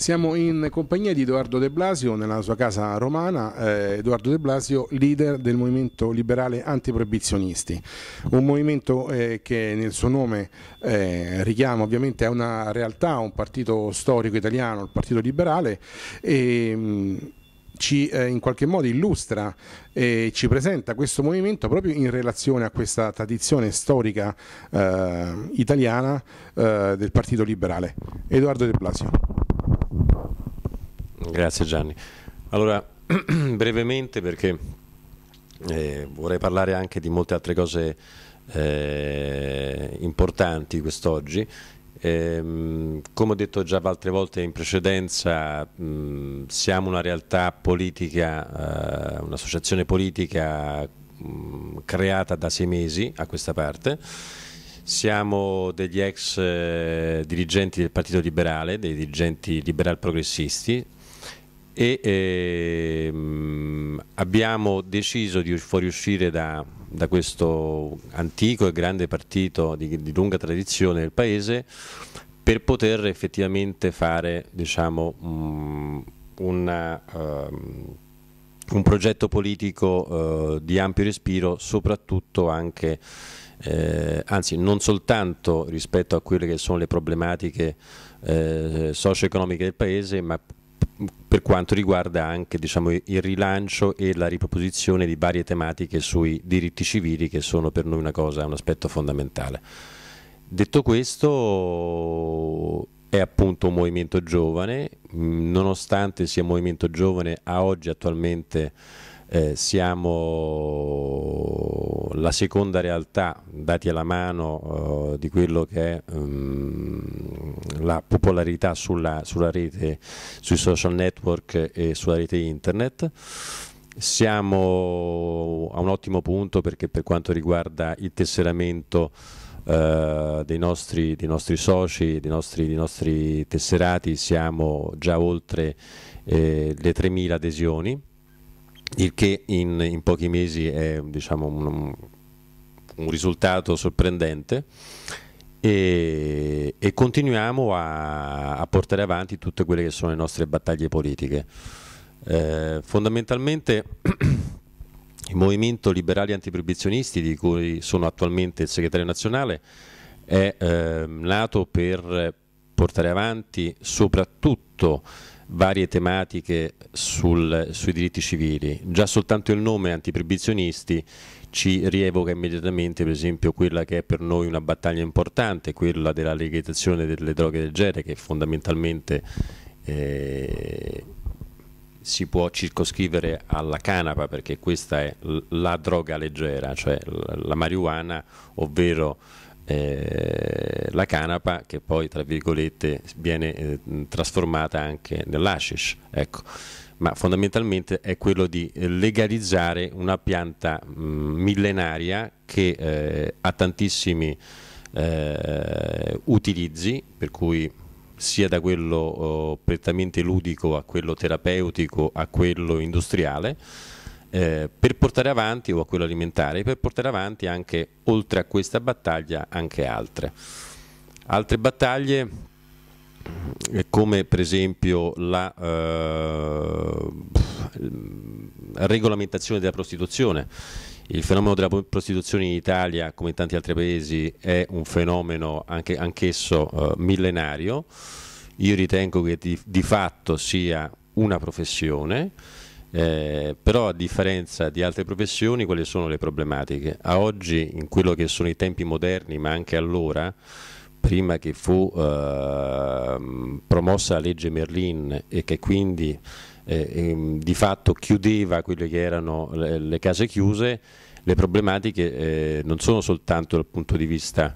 Siamo in compagnia di Edoardo De Blasio nella sua casa romana, eh, Edoardo De Blasio leader del movimento liberale antiproibizionisti, un movimento eh, che nel suo nome eh, richiama ovviamente a una realtà, a un partito storico italiano, il Partito Liberale. E, mh, mm, ci eh, in qualche modo illustra e ci presenta questo movimento proprio in relazione a questa tradizione storica eh, italiana eh, del Partito Liberale. Edoardo De Blasio. Grazie Gianni. Allora, brevemente perché eh, vorrei parlare anche di molte altre cose eh, importanti quest'oggi. Eh, come ho detto già altre volte in precedenza, mh, siamo una realtà politica, eh, un'associazione politica mh, creata da sei mesi a questa parte. Siamo degli ex eh, dirigenti del Partito Liberale, dei dirigenti liberal progressisti, e ehm, abbiamo deciso di fuoriuscire da, da, questo antico e grande partito di, di, lunga tradizione del Paese per poter effettivamente fare diciamo, mh, mm, una, um, ehm, un progetto politico uh, di ampio respiro soprattutto anche eh, anzi non soltanto rispetto a quelle che sono le problematiche eh, socio-economiche del Paese ma per quanto riguarda anche diciamo, il rilancio e la riproposizione di varie tematiche sui diritti civili che sono per noi una cosa, un aspetto fondamentale. Detto questo è appunto un movimento giovane, mm, nonostante sia un movimento giovane a oggi attualmente eh, siamo la seconda realtà, dati alla mano, eh, di quello che è um, la popolarità sulla, sulla rete, sui social network e sulla rete internet. Siamo a un ottimo punto perché per quanto riguarda il tesseramento Uh, dei, nostri, dei, nostri, soci, dei nostri, dei nostri tesserati, siamo già oltre eh, le 3.000 adesioni il che in, in, pochi mesi è diciamo, un, un, risultato sorprendente e, e continuiamo a, a, portare avanti tutte quelle che sono le nostre battaglie politiche. Eh, fondamentalmente il movimento liberali antiproibizionisti di cui sono attualmente il segretario nazionale è eh, nato per portare avanti soprattutto varie tematiche sul, sui diritti civili. Già soltanto il nome antiproibizionisti ci rievoca immediatamente per esempio quella che è per noi una battaglia importante, quella della legalizzazione delle droghe del genere che fondamentalmente eh, si può circoscrivere alla canapa perché questa è la droga leggera, cioè la marijuana, ovvero eh, la canapa che poi tra virgolette viene eh, trasformata anche nell'ashish ecco. ma fondamentalmente è quello di legalizzare una pianta mh, mm, millenaria che eh, ha tantissimi eh, utilizzi per cui sia da quello oh, prettamente ludico a quello terapeutico a quello industriale eh, per portare avanti, o a quello alimentare, per portare avanti anche, oltre a questa battaglia, anche altre. Altre battaglie eh, come per esempio la eh, regolamentazione della prostituzione. Il fenomeno della prostituzione in Italia, come in tanti altri paesi, è un fenomeno anche, anch'esso eh, millenario. Io ritengo che di, di fatto sia una professione eh, però a differenza di altre professioni quali sono le problematiche? A oggi in quello che sono i tempi moderni ma anche allora prima che fu eh, promossa la legge Merlin e che quindi eh, ehm, di fatto chiudeva quelle che erano le, le case chiuse, le problematiche eh, non sono soltanto dal punto di vista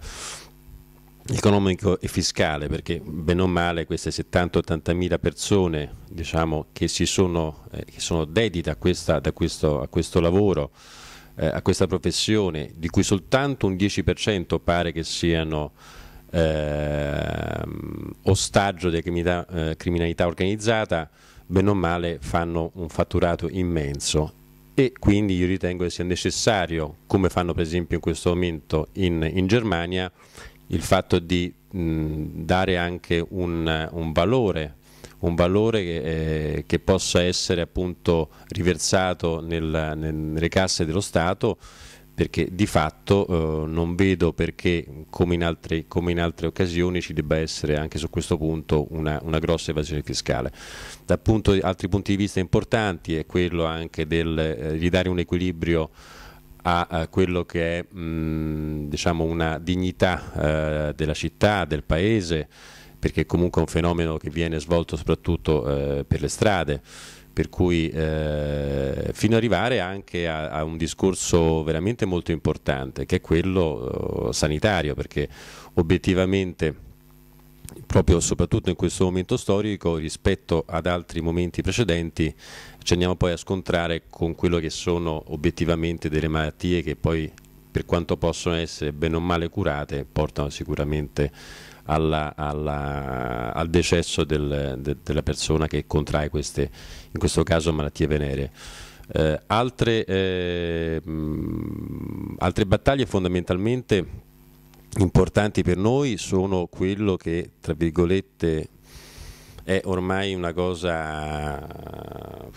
economico e fiscale perché bene o male queste 70-80 mila persone diciamo, che, sono, eh, che, sono, dedite a, questa, a, questo, a questo, lavoro, eh, a questa professione, di cui soltanto un 10% pare che siano eh, ostaggio della criminalità, eh, criminalità organizzata, bene o male fanno un fatturato immenso e quindi io ritengo che sia necessario, come fanno per esempio in questo momento in, in Germania, il fatto di dare anche un, un, valore, un valore che, eh, che, possa essere appunto riversato nel, nel, nelle casse dello Stato perché di fatto eh, non vedo perché come in, altre, come in, altre, occasioni ci debba essere anche su questo punto una, una grossa evasione fiscale. Da punto, altri punti di vista importanti è quello anche del eh, ridare un equilibrio a, eh, quello che è mm, diciamo una dignità eh, della città, del paese, perché comunque è un fenomeno che viene svolto soprattutto eh, per le strade, per cui fino ad arrivare anche a, un discorso veramente molto importante, che è quello oh, sanitario, perché obiettivamente proprio soprattutto in questo momento storico rispetto ad altri momenti precedenti ci andiamo poi a scontrare con quello che sono obiettivamente delle malattie che poi per quanto possono essere bene o male curate portano sicuramente alla, alla, al decesso del, de, della persona che contrae queste, in questo caso malattie venere. Eh, altre, eh, mh, altre battaglie fondamentalmente importanti per noi sono quello che, tra virgolette, è ormai una cosa eh,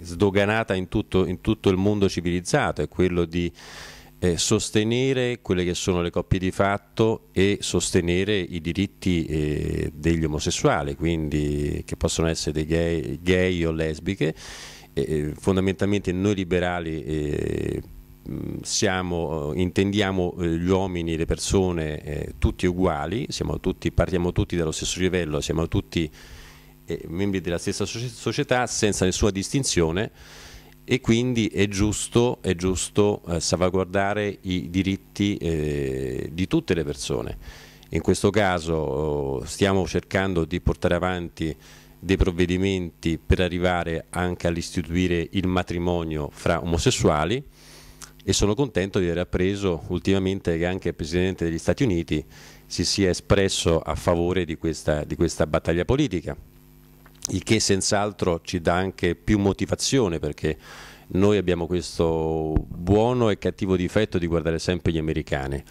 sdoganata in tutto, in tutto il mondo civilizzato, è quello di eh, sostenere quelle che sono le coppie di fatto e sostenere i diritti eh, degli omosessuali, quindi che possono essere gay, gay o lesbiche. Eh, fondamentalmente noi liberali eh, Mm, siamo, eh, intendiamo eh, gli uomini, le persone, eh, tutti uguali, tutti, partiamo tutti dallo stesso livello, siamo tutti eh, membri della stessa società senza nessuna distinzione e quindi è giusto, è giusto eh, salvaguardare i diritti eh, di tutte le persone. In questo caso oh, stiamo cercando di portare avanti dei provvedimenti per arrivare anche all'istituire il matrimonio fra omosessuali e sono contento di aver appreso ultimamente che anche il Presidente degli Stati Uniti si sia espresso a favore di questa, di questa battaglia politica, il che senz'altro ci dà anche più motivazione perché noi abbiamo questo buono e cattivo difetto di guardare sempre gli americani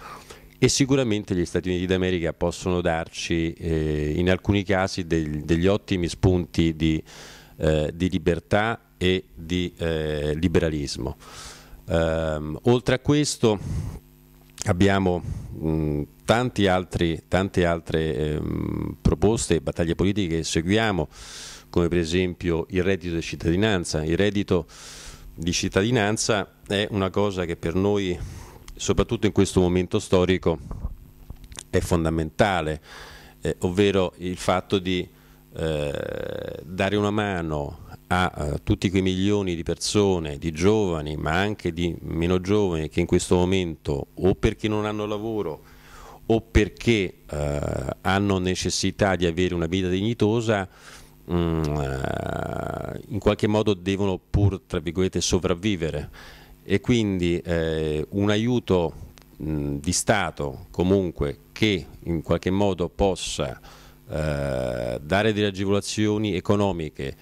e sicuramente gli Stati Uniti d'America possono darci eh, in alcuni casi del, degli ottimi spunti di, eh, di libertà e di eh, liberalismo. Ehm, oltre a questo abbiamo mh, mm, tanti altri, tante altre ehm, proposte e battaglie politiche che seguiamo, come per esempio il reddito di cittadinanza. Il reddito di cittadinanza è una cosa che per noi, soprattutto in questo momento storico, è fondamentale, eh, ovvero il fatto di eh, dare una mano a, a tutti quei milioni di persone, di giovani, ma anche di meno giovani che in questo momento o perché non hanno lavoro o perché eh, hanno necessità di avere una vita dignitosa, mm, eh, in qualche modo devono pur, tra virgolette, sopravvivere e quindi eh, un aiuto mh, mm, di Stato comunque che in qualche modo possa eh, dare delle agevolazioni economiche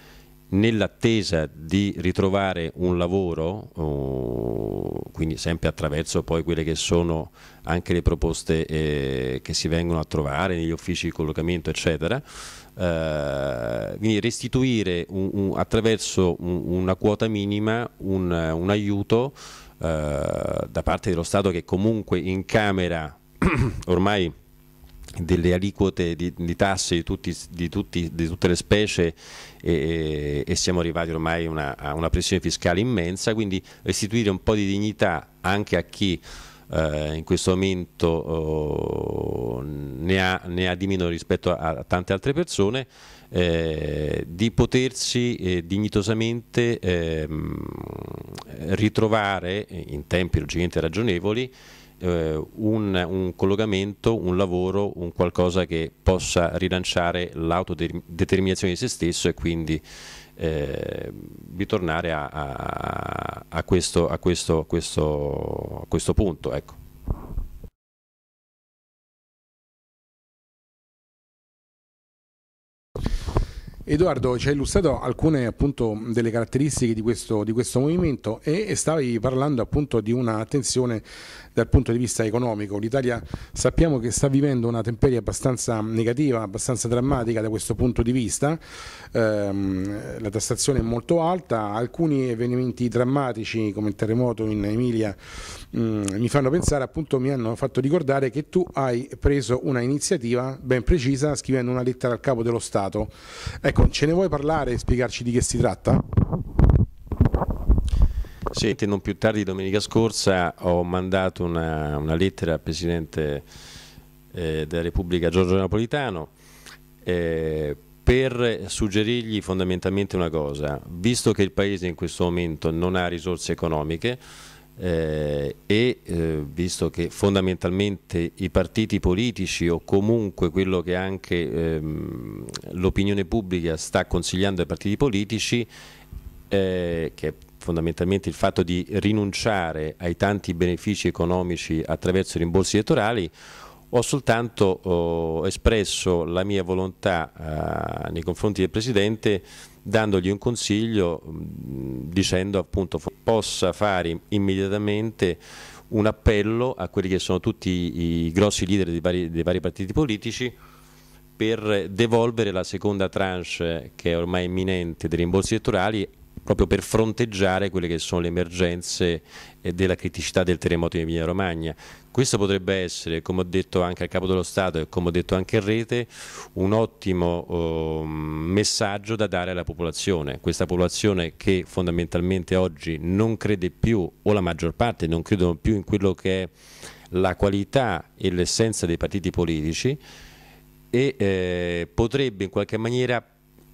nell'attesa di ritrovare un lavoro, oh, quindi sempre attraverso poi quelle che sono anche le proposte eh, che si vengono a trovare negli uffici di collocamento, eccetera, eh, quindi restituire un, un, attraverso un, una quota minima un, aiuto eh, da parte dello Stato che comunque in Camera ormai delle aliquote di, di tasse di, tutti, di, tutti, di, tutte le specie e, e siamo arrivati ormai una, a una pressione fiscale immensa, quindi restituire un po' di dignità anche a chi eh, in questo momento oh, ne, ha, ne, ha, di meno rispetto a, a tante altre persone, eh, di potersi eh, dignitosamente ehm, ritrovare in tempi logicamente ragionevoli eh, un, un, collegamento, un lavoro, un qualcosa che possa rilanciare l'autodeterminazione di se stesso e quindi eh, ritornare a, a, a, questo, a questo, questo, questo punto. Ecco. Edoardo ci ha illustrato alcune appunto, delle caratteristiche di questo, di questo movimento e, e, stavi parlando appunto di un'attenzione dal punto di vista economico. L'Italia sappiamo che sta vivendo una temperia abbastanza negativa, abbastanza drammatica da questo punto di vista, ehm, la tassazione è molto alta, alcuni avvenimenti drammatici come il terremoto in Emilia mh, mm, mi fanno pensare appunto, mi hanno fatto ricordare che tu hai preso una iniziativa ben precisa scrivendo una lettera al capo dello Stato. Ecco, Bitcoin. Ce ne vuoi parlare e spiegarci di che si tratta? Sì, non più tardi domenica scorsa ho mandato una, una lettera al Presidente eh, della Repubblica Giorgio Napolitano eh, per suggerirgli fondamentalmente una cosa, visto che il Paese in questo momento non ha risorse economiche, eh, e eh, visto che fondamentalmente i partiti politici o comunque quello che anche ehm, l'opinione pubblica sta consigliando ai partiti politici, eh, che è fondamentalmente il fatto di rinunciare ai tanti benefici economici attraverso i rimborsi elettorali, ho soltanto oh, espresso la mia volontà eh, nei confronti del Presidente dandogli un consiglio mm, dicendo appunto possa fare immediatamente un appello a quelli che sono tutti i grossi leader dei vari, dei vari partiti politici per devolvere la seconda tranche che è ormai imminente dei rimborsi elettorali proprio per fronteggiare quelle che sono le emergenze eh, della criticità del terremoto in Emilia Romagna. Questo potrebbe essere, come ho detto anche al Capo dello Stato e come ho detto anche in rete, un ottimo eh, messaggio da dare alla popolazione, questa popolazione che fondamentalmente oggi non crede più, o la maggior parte non credono più in quello che è la qualità e l'essenza dei partiti politici e eh, potrebbe in qualche maniera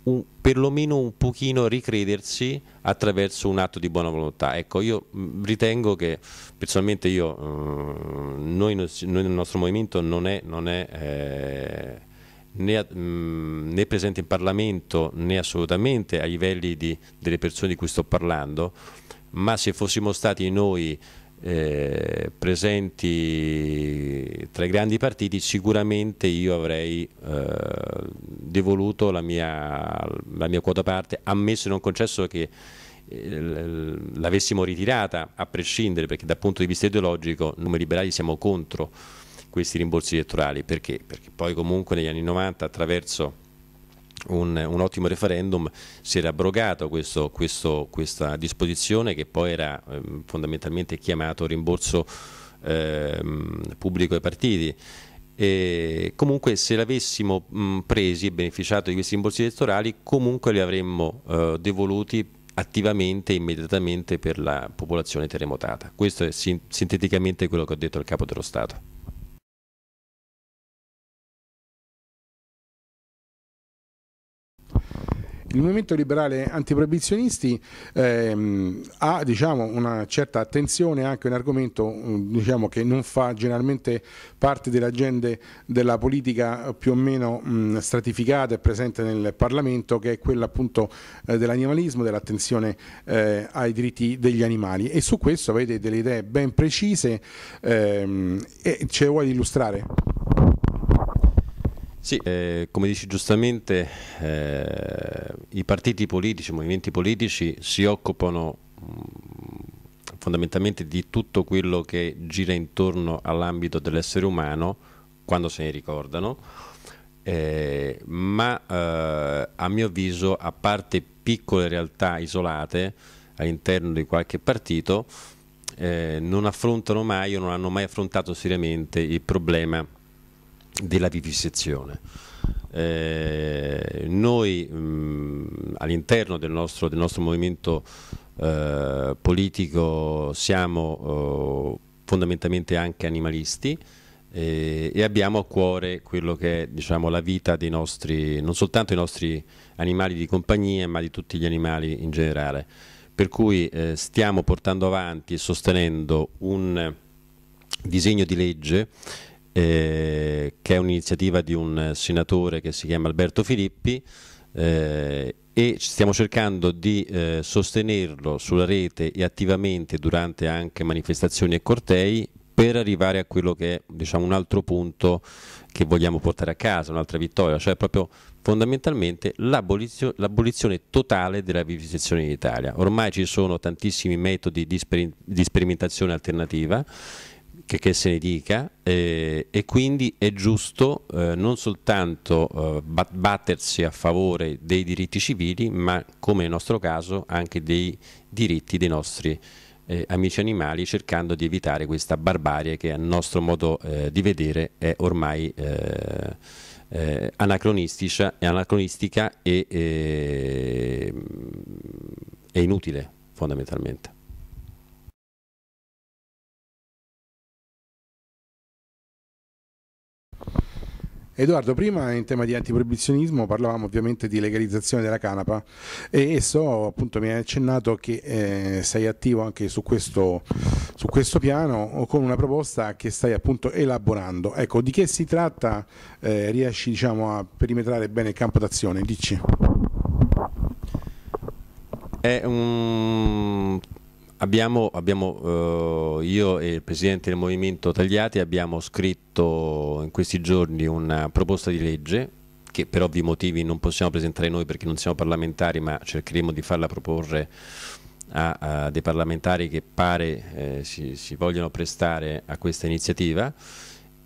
un, perlomeno un pochino ricredersi attraverso un atto di buona volontà. Ecco, io mm, ritengo che personalmente io, mm, noi, noi nel nostro movimento non è, non è eh, né, mh, mm, né, presente in Parlamento né assolutamente ai livelli di, delle persone di cui sto parlando, ma se fossimo stati noi eh, presenti tra i grandi partiti sicuramente io avrei eh, devoluto la mia, la mia quota parte ammesso e non concesso che eh, l'avessimo ritirata a prescindere perché dal punto di vista ideologico noi liberali siamo contro questi rimborsi elettorali perché? perché poi comunque negli anni 90 attraverso un, un, ottimo referendum, si era abrogato questo, questo, questa disposizione che poi era eh, fondamentalmente chiamato rimborso eh, pubblico ai partiti. E comunque se l'avessimo presi e beneficiato di questi rimborsi elettorali comunque li avremmo eh, devoluti attivamente e immediatamente per la popolazione terremotata. Questo è sinteticamente quello che ho detto al Capo dello Stato. Il movimento liberale antiproibizionisti ehm, ha diciamo, una certa attenzione anche a un argomento mm, diciamo, che non fa generalmente parte delle agende della politica più o meno mh, mm, stratificata e presente nel Parlamento, che è quella appunto eh, dell'animalismo, dell'attenzione eh, ai diritti degli animali. E su questo avete delle idee ben precise ehm, e ce le vuoi illustrare? Sì, eh, come dici giustamente, eh, i partiti politici, i movimenti politici si occupano mh, mm, fondamentalmente di tutto quello che gira intorno all'ambito dell'essere umano quando se ne ricordano, eh, ma eh, a mio avviso, a parte piccole realtà isolate all'interno di qualche partito, eh, non affrontano mai o non hanno mai affrontato seriamente il problema della vivisezione. Eh, noi mm, all'interno del, del nostro, movimento eh, politico siamo eh, fondamentalmente anche animalisti eh, e abbiamo a cuore quello che è diciamo, la vita dei nostri, non soltanto i nostri animali di compagnia ma di tutti gli animali in generale. Per cui eh, stiamo portando avanti e sostenendo un disegno di legge eh, che è un'iniziativa di un senatore che si chiama Alberto Filippi eh, e stiamo cercando di eh, sostenerlo sulla rete e attivamente durante anche manifestazioni e cortei per arrivare a quello che è diciamo, un altro punto che vogliamo portare a casa, un'altra vittoria, cioè proprio fondamentalmente l'abolizione totale della vivisezione in Italia. Ormai ci sono tantissimi metodi di, sper di sperimentazione alternativa che, che se ne dica eh, e quindi è giusto eh, non soltanto eh, battersi a favore dei diritti civili ma come nel nostro caso anche dei diritti dei nostri eh, amici animali cercando di evitare questa barbarie che a nostro modo eh, di vedere è ormai eh, anacronistica, anacronistica e, e, e inutile fondamentalmente. Edoardo, prima in tema di antiproibizionismo parlavamo ovviamente di legalizzazione della canapa e so appunto mi hai accennato che eh, sei attivo anche su questo, su questo piano con una proposta che stai appunto elaborando. Ecco, di che si tratta? Eh, riesci diciamo, a perimetrare bene il campo d'azione? Dici. È un Abbiamo, abbiamo, eh, io e il Presidente del Movimento Tagliati abbiamo scritto in questi giorni una proposta di legge che per ovvi motivi non possiamo presentare noi perché non siamo parlamentari ma cercheremo di farla proporre a, a dei parlamentari che pare eh, si, si, vogliono prestare a questa iniziativa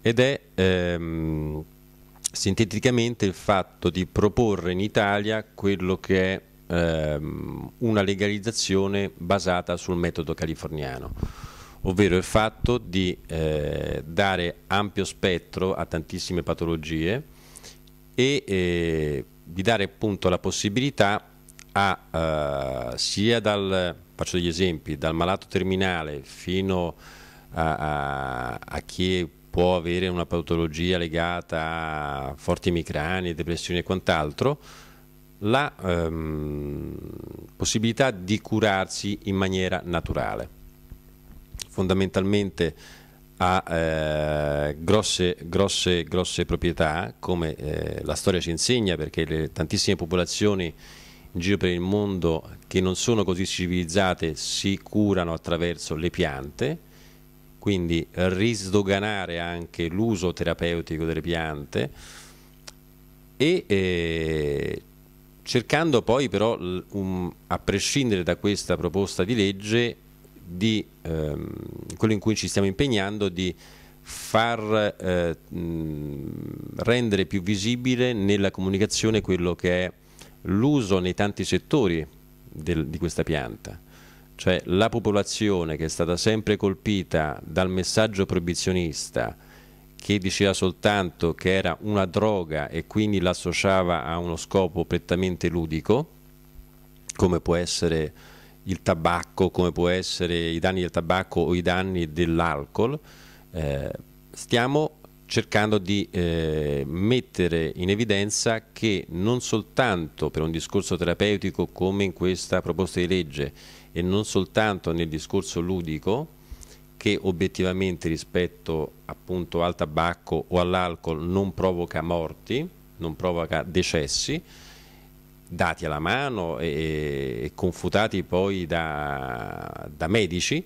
ed è ehm, sinteticamente il fatto di proporre in Italia quello che è ehm, una legalizzazione basata sul metodo californiano, ovvero il fatto di eh, dare ampio spettro a tantissime patologie e eh, di dare appunto la possibilità a eh, sia dal, faccio degli esempi, dal malato terminale fino a, a, a chi può avere una patologia legata a forti emicranie, depressioni e quant'altro, la ehm, possibilità di curarsi in maniera naturale. Fondamentalmente ha eh, grosse, grosse, grosse, proprietà, come eh, la storia ci insegna, perché le tantissime popolazioni in giro per il mondo che non sono così civilizzate si curano attraverso le piante, quindi risdoganare anche l'uso terapeutico delle piante e eh, cercando poi però, um, a prescindere da questa proposta di legge, di ehm, quello in cui ci stiamo impegnando, di far eh, rendere più visibile nella comunicazione quello che è l'uso nei tanti settori del, di questa pianta, cioè la popolazione che è stata sempre colpita dal messaggio proibizionista che diceva soltanto che era una droga e quindi l'associava a uno scopo prettamente ludico, come può essere il tabacco, come può essere i danni del tabacco o i danni dell'alcol, eh, stiamo cercando di eh, mettere in evidenza che non soltanto per un discorso terapeutico come in questa proposta di legge e non soltanto nel discorso ludico, che obiettivamente rispetto appunto al tabacco o all'alcol non provoca morti, non provoca decessi, dati alla mano e, confutati poi da, da medici,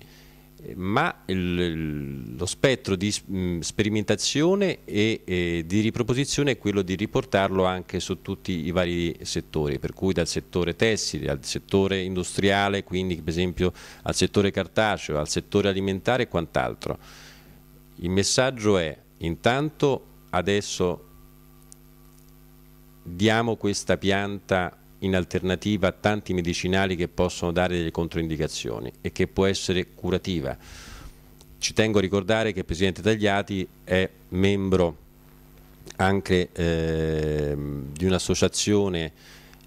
ma il, lo spettro di mm, sperimentazione e, e, di riproposizione è quello di riportarlo anche su tutti i vari settori, per cui dal settore tessile al settore industriale, quindi per esempio al settore cartaceo, al settore alimentare e quant'altro. Il messaggio è intanto adesso diamo questa pianta in alternativa a tanti medicinali che possono dare delle controindicazioni e che può essere curativa. Ci tengo a ricordare che il Presidente Tagliati è membro anche eh, di un'associazione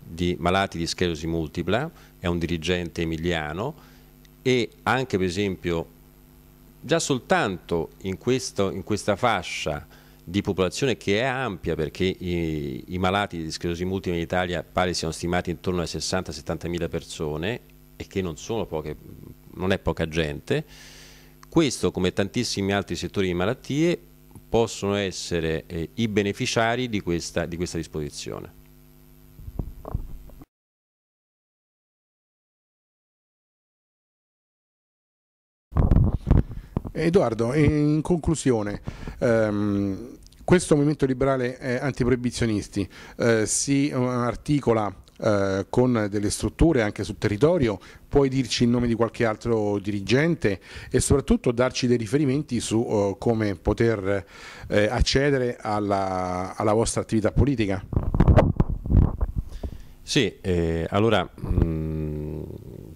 di malati di sclerosi multipla, è un dirigente emiliano e anche per esempio già soltanto in, questo, in questa fascia di popolazione che è ampia perché i, i malati di sclerosi multipla in Italia pare siano stimati intorno alle 60-70 mila persone e che non, poche, non è poca gente, questo come tantissimi altri settori di malattie possono essere eh, i beneficiari di questa, di questa disposizione. Edoardo, in conclusione, ehm, questo movimento liberale eh, antiproibizionisti eh, si eh, articola eh, con delle strutture anche sul territorio, puoi dirci il nome di qualche altro dirigente e soprattutto darci dei riferimenti su uh, come poter eh, accedere alla, alla, vostra attività politica. Sì, eh, allora mh, mm,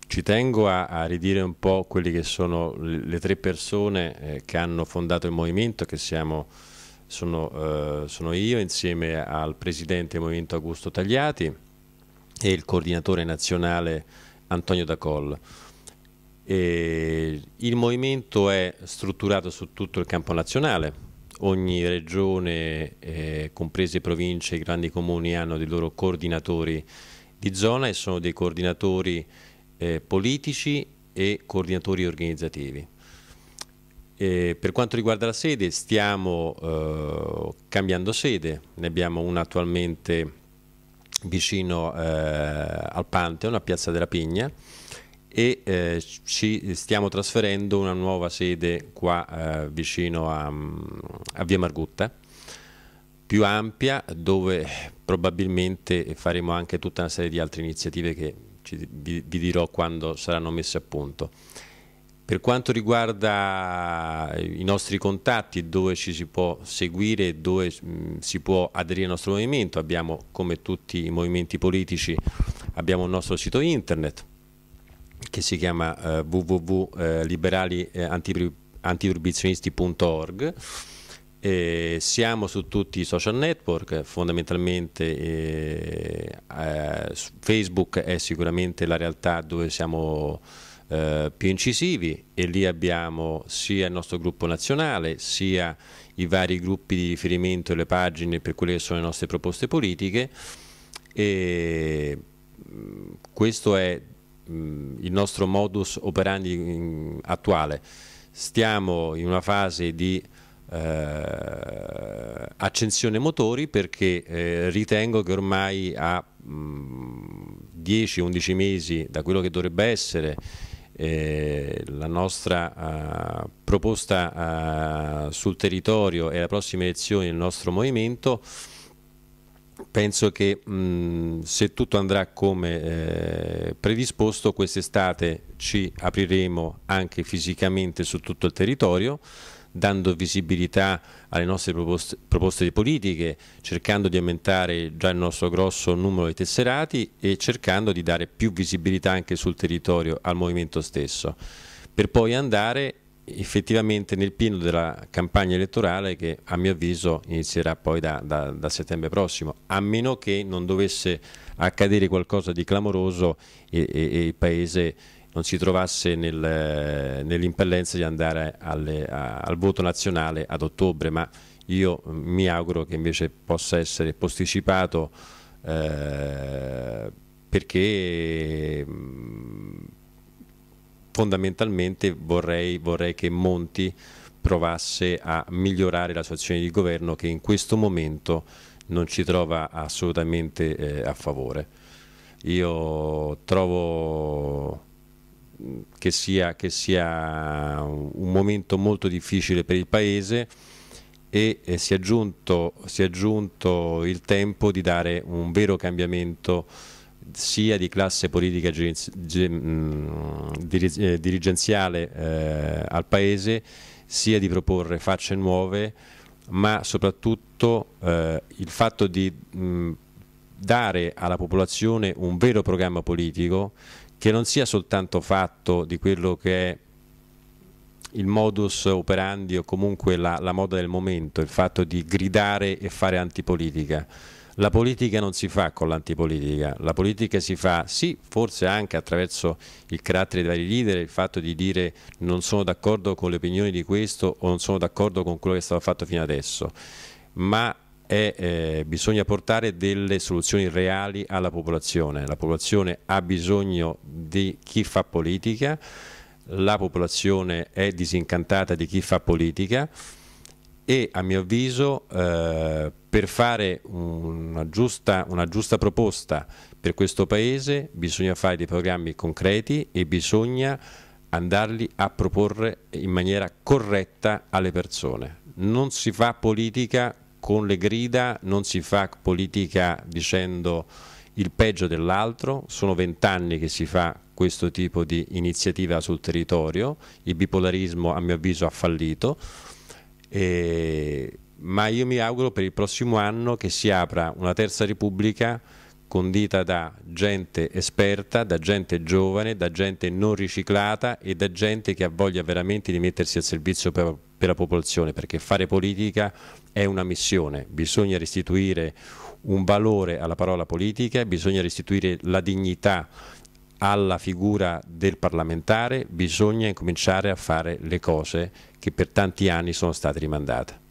ci tengo a, a, ridire un po' quelle che sono le, le tre persone eh, che hanno fondato il movimento, che siamo sono, eh, sono io insieme al presidente del Movimento Augusto Tagliati e il coordinatore nazionale Antonio Dacol. E il movimento è strutturato su tutto il campo nazionale, ogni regione, eh, comprese province, i grandi comuni hanno dei loro coordinatori di zona e sono dei coordinatori eh, politici e coordinatori organizzativi. Eh, per quanto riguarda la sede, stiamo eh, cambiando sede, ne abbiamo una attualmente vicino eh, al Pantheon, a Piazza della Pigna e eh, ci stiamo trasferendo una nuova sede qua eh, vicino a, mm, a Via Margutta, più ampia, dove probabilmente faremo anche tutta una serie di altre iniziative che ci, vi, vi dirò quando saranno messe a punto. Per quanto riguarda i nostri contatti, dove ci si può seguire, dove mm, si può aderire al nostro movimento, abbiamo come tutti i movimenti politici abbiamo il nostro sito internet che si chiama eh, www.liberaliantiproibizionisti.org eh, siamo su tutti i social network, fondamentalmente eh, eh, Facebook è sicuramente la realtà dove siamo eh, più incisivi e lì abbiamo sia il nostro gruppo nazionale sia i vari gruppi di riferimento e le pagine per quelle che sono le nostre proposte politiche e mm, questo è mm, il nostro modus operandi mm, attuale. Stiamo in una fase di eh, accensione motori perché eh, ritengo che ormai a 10-11 mesi da quello che dovrebbe essere eh, la nostra eh, proposta eh, sul territorio e le prossime elezioni del nostro movimento, penso che mh, se tutto andrà come eh, predisposto quest'estate ci apriremo anche fisicamente su tutto il territorio dando visibilità alle nostre proposte, proposte politiche, cercando di aumentare già il nostro grosso numero di tesserati e cercando di dare più visibilità anche sul territorio al movimento stesso, per poi andare effettivamente nel pieno della campagna elettorale che a mio avviso inizierà poi da, da, da, settembre prossimo, a meno che non dovesse accadere qualcosa di clamoroso e, e, e il Paese non si trovasse nel, nell'impellenza di andare alle, a, al voto nazionale ad ottobre, ma io mi auguro che invece possa essere posticipato eh, perché fondamentalmente vorrei, vorrei che Monti provasse a migliorare la situazione di governo che in questo momento non ci trova assolutamente eh, a favore. Io trovo che sia, che sia un momento molto difficile per il Paese e eh, si, è giunto, si, è giunto, il tempo di dare un vero cambiamento sia di classe politica mm, eh, dirigenziale eh, al Paese, sia di proporre facce nuove, ma soprattutto eh, il fatto di mh, mm, dare alla popolazione un vero programma politico che non sia soltanto fatto di quello che è il modus operandi o comunque la, la, moda del momento, il fatto di gridare e fare antipolitica. La politica non si fa con l'antipolitica, la politica si fa sì, forse anche attraverso il carattere dei vari leader, il fatto di dire non sono d'accordo con le opinioni di questo o non sono d'accordo con quello che è stato fatto fino adesso, ma è, eh, bisogna portare delle soluzioni reali alla popolazione, la popolazione ha bisogno di chi fa politica, la popolazione è disincantata di chi fa politica e a mio avviso eh, per fare una giusta, una giusta proposta per questo Paese bisogna fare dei programmi concreti e bisogna andarli a proporre in maniera corretta alle persone. Non si fa politica con le grida non si fa politica dicendo il peggio dell'altro, sono vent'anni che si fa questo tipo di iniziativa sul territorio, il bipolarismo a mio avviso ha fallito, eh, ma io mi auguro per il prossimo anno che si apra una terza repubblica condita da gente esperta, da gente giovane, da gente non riciclata e da gente che ha voglia veramente di mettersi al servizio per, per la popolazione, perché fare politica è una missione, bisogna restituire un valore alla parola politica, bisogna restituire la dignità alla figura del parlamentare, bisogna incominciare a fare le cose che per tanti anni sono state rimandate.